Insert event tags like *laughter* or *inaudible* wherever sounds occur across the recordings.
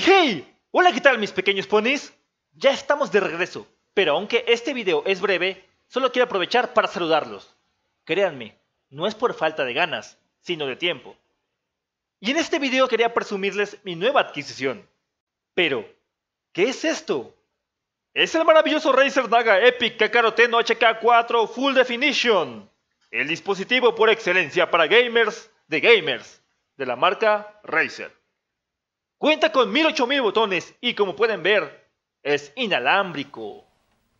hey, Hola, ¿qué tal mis pequeños ponis? Ya estamos de regreso, pero aunque este video es breve, solo quiero aprovechar para saludarlos. Créanme, no es por falta de ganas, sino de tiempo. Y en este video quería presumirles mi nueva adquisición. Pero, ¿qué es esto? Es el maravilloso Razer Naga Epic Kakaroteno HK4 Full Definition, el dispositivo por excelencia para gamers de gamers, de la marca Razer. Cuenta con 1000 botones y como pueden ver, es inalámbrico.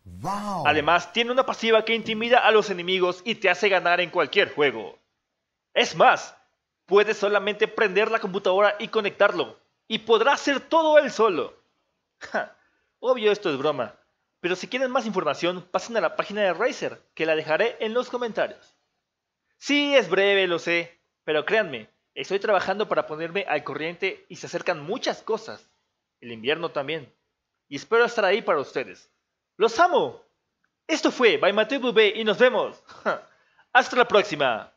Wow. Además, tiene una pasiva que intimida a los enemigos y te hace ganar en cualquier juego. Es más, puedes solamente prender la computadora y conectarlo, y podrá hacer todo él solo. obvio esto es broma, pero si quieren más información, pasen a la página de Razer, que la dejaré en los comentarios. Sí, es breve, lo sé, pero créanme, Estoy trabajando para ponerme al corriente y se acercan muchas cosas. El invierno también. Y espero estar ahí para ustedes. ¡Los amo! Esto fue By Mateo Bubé y nos vemos. *laughs* Hasta la próxima.